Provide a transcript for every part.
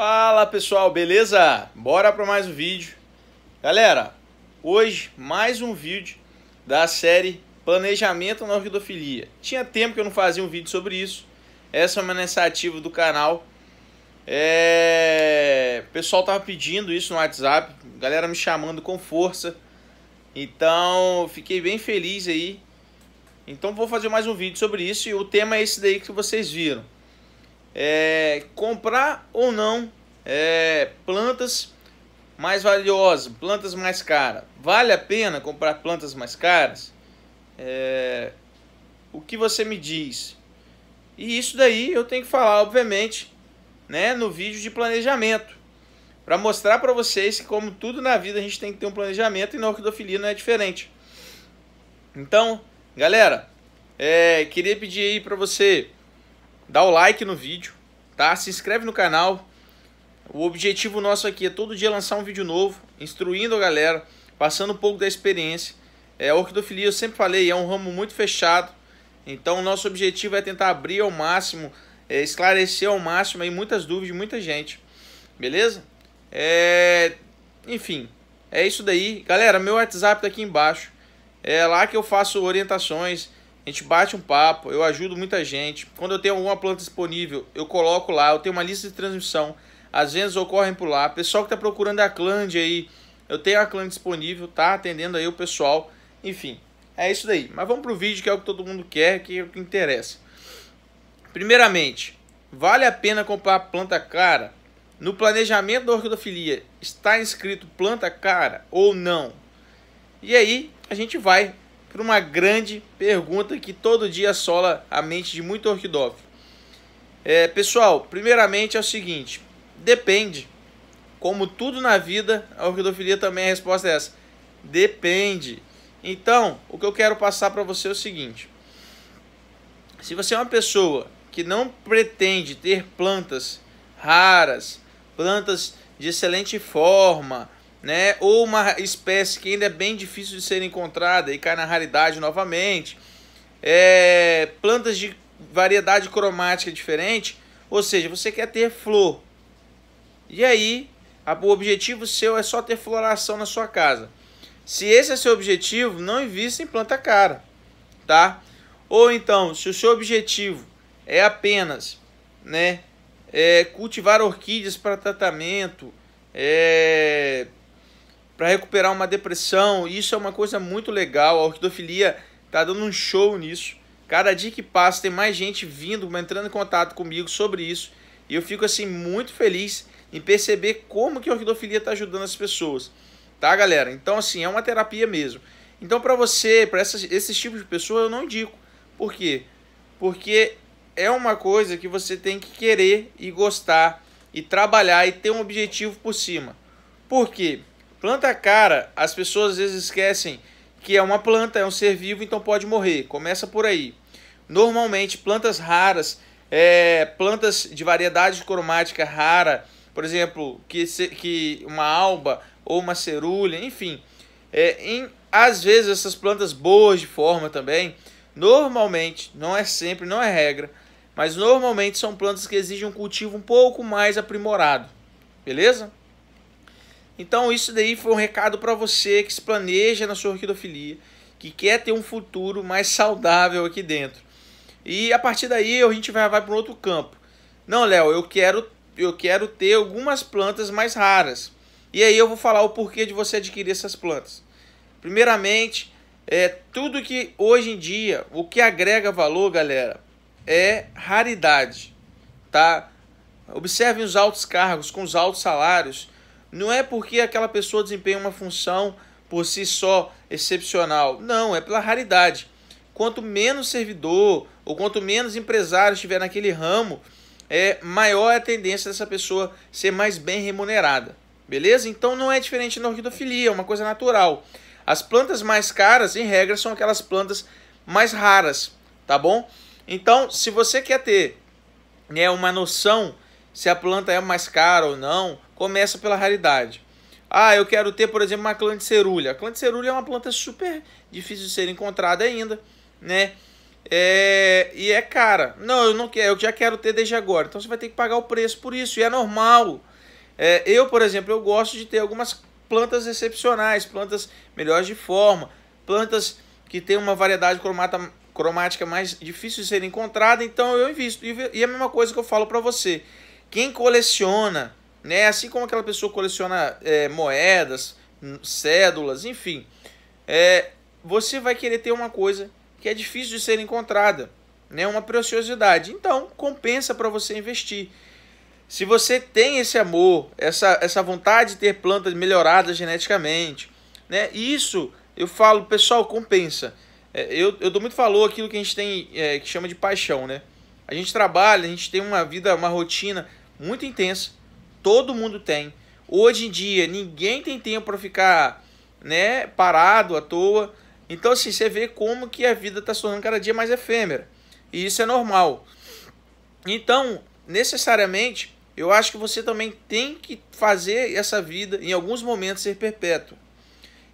Fala pessoal, beleza? Bora para mais um vídeo. Galera, hoje mais um vídeo da série Planejamento na Orquidofilia. Tinha tempo que eu não fazia um vídeo sobre isso. Essa é uma iniciativa do canal. É... O pessoal tava pedindo isso no WhatsApp, galera me chamando com força. Então, fiquei bem feliz aí. Então vou fazer mais um vídeo sobre isso e o tema é esse daí que vocês viram é, comprar ou não é, plantas mais valiosas, plantas mais caras. Vale a pena comprar plantas mais caras? É, o que você me diz? E isso daí eu tenho que falar, obviamente, né, no vídeo de planejamento. Para mostrar para vocês que, como tudo na vida, a gente tem que ter um planejamento e na orquidofilia não é diferente. Então, galera, é, queria pedir aí para você dá o like no vídeo, tá? Se inscreve no canal. O objetivo nosso aqui é todo dia lançar um vídeo novo, instruindo a galera, passando um pouco da experiência. É, a orquidofilia, eu sempre falei, é um ramo muito fechado. Então, nosso objetivo é tentar abrir ao máximo, é, esclarecer ao máximo aí muitas dúvidas de muita gente. Beleza? É... Enfim, é isso daí. Galera, meu WhatsApp tá aqui embaixo. É lá que eu faço orientações, gente bate um papo, eu ajudo muita gente. Quando eu tenho alguma planta disponível, eu coloco lá, eu tenho uma lista de transmissão. As vendas ocorrem por lá. Pessoal que está procurando a Clande aí, eu tenho a Clande disponível, tá atendendo aí o pessoal. Enfim, é isso daí. Mas vamos pro vídeo que é o que todo mundo quer, que é o que interessa. Primeiramente, vale a pena comprar planta cara? No planejamento da orquidofilia, está inscrito planta cara ou não? E aí, a gente vai por uma grande pergunta que todo dia assola a mente de muito orquidófilo. É, pessoal, primeiramente é o seguinte: depende. Como tudo na vida, a orquidofilia também a resposta é essa: depende. Então, o que eu quero passar para você é o seguinte: se você é uma pessoa que não pretende ter plantas raras, plantas de excelente forma, né? Ou uma espécie que ainda é bem difícil de ser encontrada e cai na raridade novamente. É, plantas de variedade cromática diferente, ou seja, você quer ter flor. E aí, a, o objetivo seu é só ter floração na sua casa. Se esse é seu objetivo, não invista em planta cara, tá? Ou então, se o seu objetivo é apenas, né, é, cultivar orquídeas para tratamento, é, para recuperar uma depressão. Isso é uma coisa muito legal. A orquidofilia está dando um show nisso. Cada dia que passa tem mais gente vindo, entrando em contato comigo sobre isso. E eu fico assim muito feliz em perceber como que a orquidofilia está ajudando as pessoas. Tá, galera? Então assim, é uma terapia mesmo. Então para você, para esses tipos de pessoa eu não indico. Por quê? Porque é uma coisa que você tem que querer e gostar e trabalhar e ter um objetivo por cima. Por quê? Planta cara, as pessoas às vezes esquecem que é uma planta, é um ser vivo, então pode morrer. Começa por aí. Normalmente, plantas raras, é, plantas de variedade cromática rara, por exemplo, que, que uma alba ou uma cerúlia enfim. É, em, às vezes, essas plantas boas de forma também, normalmente, não é sempre, não é regra, mas normalmente são plantas que exigem um cultivo um pouco mais aprimorado. Beleza? Então isso daí foi um recado para você que se planeja na sua orquidofilia, que quer ter um futuro mais saudável aqui dentro. E a partir daí a gente vai, vai para um outro campo. Não, Léo, eu quero, eu quero ter algumas plantas mais raras. E aí eu vou falar o porquê de você adquirir essas plantas. Primeiramente, é tudo que hoje em dia, o que agrega valor, galera, é raridade, tá? Observem os altos cargos com os altos salários não é porque aquela pessoa desempenha uma função por si só excepcional. Não, é pela raridade. Quanto menos servidor ou quanto menos empresário estiver naquele ramo, é maior é a tendência dessa pessoa ser mais bem remunerada. Beleza? Então não é diferente na orquidofilia, é uma coisa natural. As plantas mais caras, em regra, são aquelas plantas mais raras, tá bom? Então, se você quer ter né, uma noção se a planta é mais cara ou não, começa pela raridade. Ah, eu quero ter, por exemplo, uma clã de A clã de é uma planta super difícil de ser encontrada ainda, né? É... E é cara. Não, eu não quero, eu já quero ter desde agora. Então você vai ter que pagar o preço por isso, e é normal. É, eu, por exemplo, eu gosto de ter algumas plantas excepcionais, plantas melhores de forma, plantas que têm uma variedade cromata, cromática mais difícil de ser encontrada, então eu invisto. E é a mesma coisa que eu falo para você. Quem coleciona, né? Assim como aquela pessoa coleciona é, moedas, cédulas, enfim, é, você vai querer ter uma coisa que é difícil de ser encontrada, né? Uma preciosidade. Então, compensa para você investir. Se você tem esse amor, essa, essa vontade de ter plantas melhoradas geneticamente, né? Isso eu falo, pessoal, compensa. É, eu, eu dou muito valor aquilo que a gente tem, é, que chama de paixão, né? A gente trabalha, a gente tem uma vida, uma rotina, muito intensa. Todo mundo tem. Hoje em dia, ninguém tem tempo para ficar né, parado à toa. Então, assim, você vê como que a vida está se tornando cada dia mais efêmera. E isso é normal. Então, necessariamente, eu acho que você também tem que fazer essa vida, em alguns momentos, ser perpétua.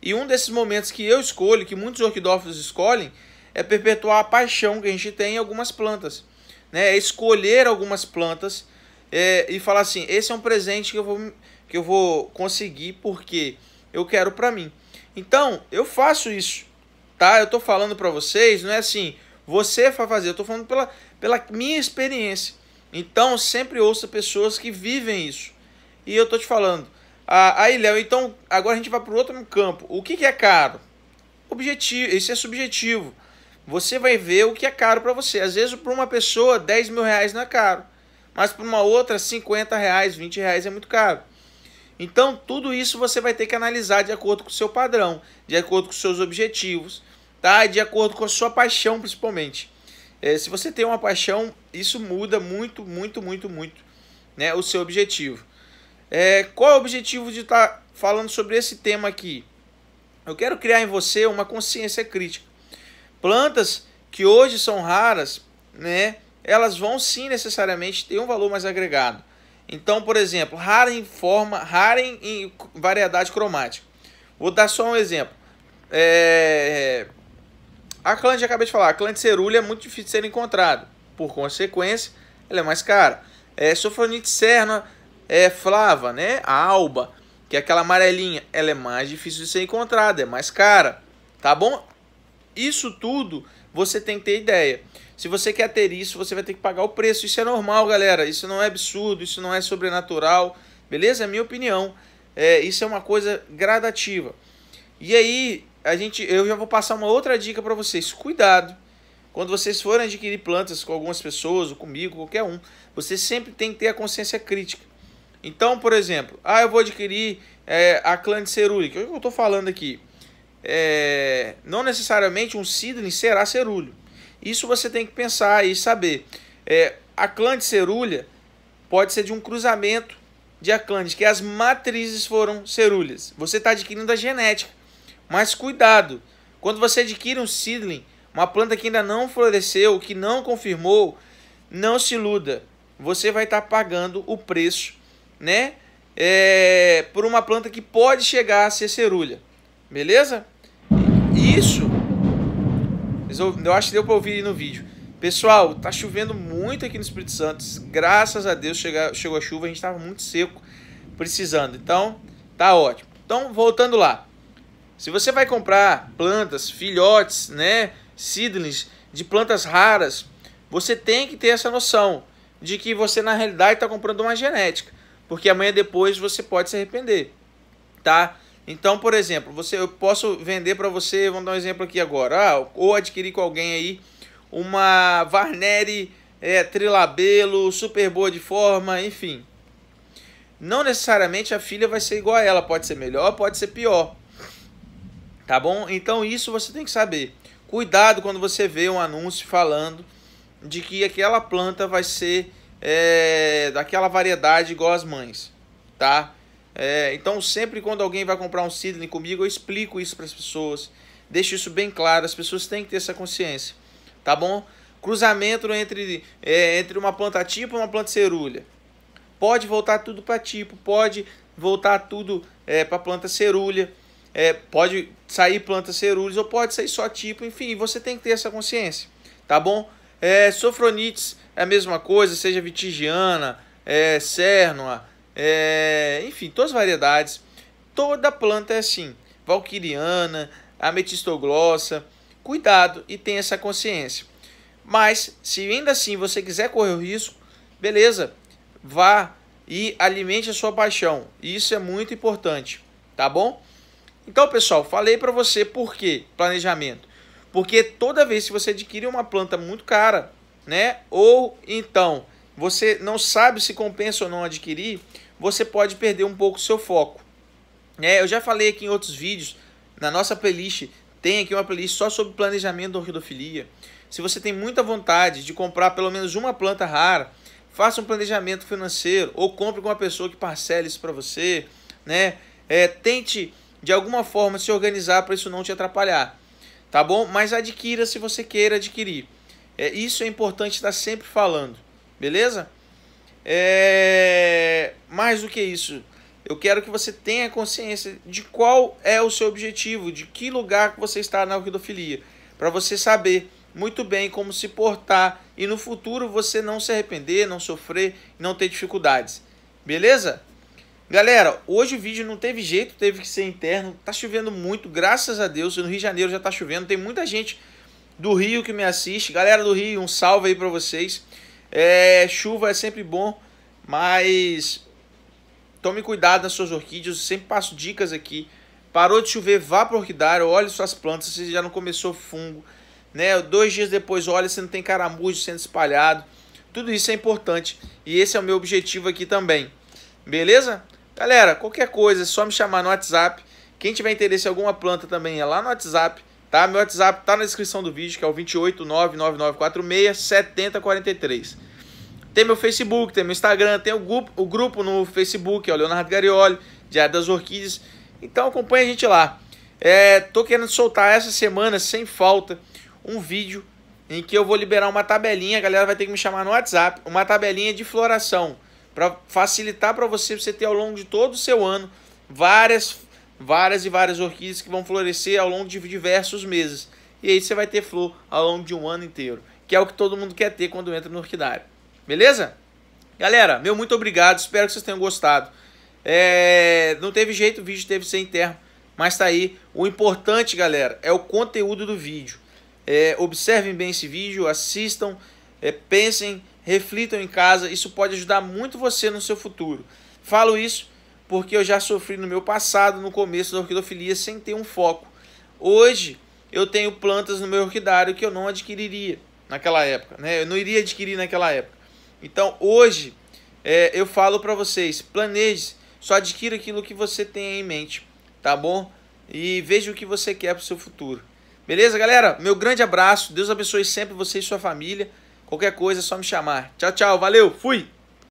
E um desses momentos que eu escolho, que muitos orquidófilos escolhem, é perpetuar a paixão que a gente tem em algumas plantas. Né? É escolher algumas plantas é, e falar assim: esse é um presente que eu vou, que eu vou conseguir porque eu quero para mim. Então, eu faço isso, tá? Eu tô falando para vocês, não é assim, você vai fazer, eu tô falando pela, pela minha experiência. Então, sempre ouça pessoas que vivem isso. E eu tô te falando. Ah, aí, Léo, então agora a gente vai para outro campo. O que, que é caro? Objetivo, isso é subjetivo. Você vai ver o que é caro para você. Às vezes, para uma pessoa, 10 mil reais não é caro mas para uma outra 50 reais, 20 reais é muito caro. Então tudo isso você vai ter que analisar de acordo com o seu padrão, de acordo com os seus objetivos, tá? De acordo com a sua paixão principalmente. É, se você tem uma paixão, isso muda muito, muito, muito, muito, né? O seu objetivo. É, qual é o objetivo de estar tá falando sobre esse tema aqui? Eu quero criar em você uma consciência crítica. Plantas que hoje são raras, né? elas vão sim necessariamente ter um valor mais agregado. Então, por exemplo, rara em forma, rara em, em variedade cromática. Vou dar só um exemplo. É... A clã já acabei de falar, a clã de cerulha é muito difícil de ser encontrada. Por consequência, ela é mais cara. É, sofronite serna, é flava, né? A alba, que é aquela amarelinha, ela é mais difícil de ser encontrada, é mais cara, tá bom? Isso tudo você tem que ter ideia. Se você quer ter isso, você vai ter que pagar o preço. Isso é normal, galera. Isso não é absurdo, isso não é sobrenatural, beleza? É minha opinião. É, isso é uma coisa gradativa. E aí, a gente, eu já vou passar uma outra dica para vocês. Cuidado. Quando vocês forem adquirir plantas com algumas pessoas, ou comigo, qualquer um, você sempre tem que ter a consciência crítica. Então, por exemplo, ah, eu vou adquirir é, a clã de cerúlica. O que eu estou falando aqui? É, não necessariamente um cidne será cerúleo. Isso você tem que pensar e saber. É, de Cerulha pode ser de um cruzamento de clãs que as matrizes foram cerulhas. Você está adquirindo a genética. Mas cuidado, quando você adquire um seedling, uma planta que ainda não floresceu, que não confirmou, não se iluda. Você vai estar tá pagando o preço, né? É, por uma planta que pode chegar a ser cerulha. Beleza? Isso mas eu, eu acho que deu para ouvir no vídeo. Pessoal, tá chovendo muito aqui no Espírito Santo. Graças a Deus chega, chegou a chuva, a gente estava muito seco, precisando. Então, tá ótimo. Então, voltando lá. Se você vai comprar plantas, filhotes, né, seedlings de plantas raras, você tem que ter essa noção de que você na realidade está comprando uma genética, porque amanhã depois você pode se arrepender, tá? Então, por exemplo, você, eu posso vender para você, vamos dar um exemplo aqui agora, ah, ou adquirir com alguém aí uma Varneri é, Trilabelo, super boa de forma, enfim. Não necessariamente a filha vai ser igual a ela, pode ser melhor, pode ser pior. Tá bom? Então isso você tem que saber. Cuidado quando você vê um anúncio falando de que aquela planta vai ser é, daquela variedade igual as mães, tá? É, então, sempre quando alguém vai comprar um Sidney comigo, eu explico isso para as pessoas. Deixo isso bem claro, as pessoas têm que ter essa consciência, tá bom? Cruzamento entre, é, entre uma planta tipo e uma planta cerúlea. Pode voltar tudo para tipo, pode voltar tudo é, para planta cerulha, é, pode sair planta cerúlea ou pode sair só tipo, enfim, você tem que ter essa consciência, tá bom? É, sofronites é a mesma coisa, seja vitigiana, é, é, enfim, todas as variedades. Toda planta é assim, valquiriana, ametistoglossa. Cuidado e tenha essa consciência. Mas se ainda assim você quiser correr o risco, beleza, vá e alimente a sua paixão. Isso é muito importante, tá bom? Então, pessoal, falei para você por que planejamento. Porque toda vez que você adquire uma planta muito cara, né? Ou então você não sabe se compensa ou não adquirir, você pode perder um pouco o seu foco. É, eu já falei aqui em outros vídeos, na nossa playlist, tem aqui uma playlist só sobre planejamento da orquidofilia. Se você tem muita vontade de comprar pelo menos uma planta rara, faça um planejamento financeiro ou compre com uma pessoa que parcele isso para você, né? É, tente de alguma forma se organizar para isso não te atrapalhar, tá bom? Mas adquira se você queira adquirir. É, isso é importante estar sempre falando. Beleza? É... Mais do que isso, eu quero que você tenha consciência de qual é o seu objetivo, de que lugar que você está na orquidofilia, para você saber muito bem como se portar e no futuro você não se arrepender, não sofrer, não ter dificuldades. Beleza? Galera, hoje o vídeo não teve jeito, teve que ser interno. Tá chovendo muito, graças a Deus. No Rio de Janeiro já tá chovendo. Tem muita gente do Rio que me assiste. Galera do Rio, um salve aí para vocês. É, chuva é sempre bom, mas tome cuidado nas suas orquídeas. Eu sempre passo dicas aqui. Parou de chover, vá para o orquidário, olhe suas plantas, se já não começou fungo. Né? Dois dias depois, olha se não tem caramujo sendo espalhado. Tudo isso é importante e esse é o meu objetivo aqui também. Beleza? Galera, qualquer coisa é só me chamar no WhatsApp. Quem tiver interesse em alguma planta também é lá no WhatsApp Tá? Meu WhatsApp tá na descrição do vídeo, que é o 28999467043. Tem meu Facebook, tem meu Instagram, tem o grupo, o grupo no Facebook, é o Leonardo Garioli, Diário das Orquídeas. Então acompanha a gente lá. É, tô querendo soltar essa semana, sem falta, um vídeo em que eu vou liberar uma tabelinha, a galera vai ter que me chamar no WhatsApp, uma tabelinha de floração, para facilitar para você, você ter ao longo de todo o seu ano várias várias e várias orquídeas que vão florescer ao longo de diversos meses. E aí você vai ter flor ao longo de um ano inteiro, que é o que todo mundo quer ter quando entra no orquidário. Beleza? Galera, meu muito obrigado, espero que vocês tenham gostado. É... Não teve jeito, o vídeo teve sem interno mas tá aí. O importante, galera, é o conteúdo do vídeo. É... Observem bem esse vídeo, assistam, é... pensem, reflitam em casa. Isso pode ajudar muito você no seu futuro. Falo isso porque eu já sofri no meu passado, no começo da orquidofilia, sem ter um foco. Hoje eu tenho plantas no meu orquidário que eu não adquiriria naquela época, né? Eu não iria adquirir naquela época. Então hoje é, eu falo para vocês, planeje, só adquira aquilo que você tem em mente, tá bom? E veja o que você quer para o seu futuro. Beleza, galera? Meu grande abraço, Deus abençoe sempre você e sua família. Qualquer coisa é só me chamar. Tchau, tchau, valeu, fui!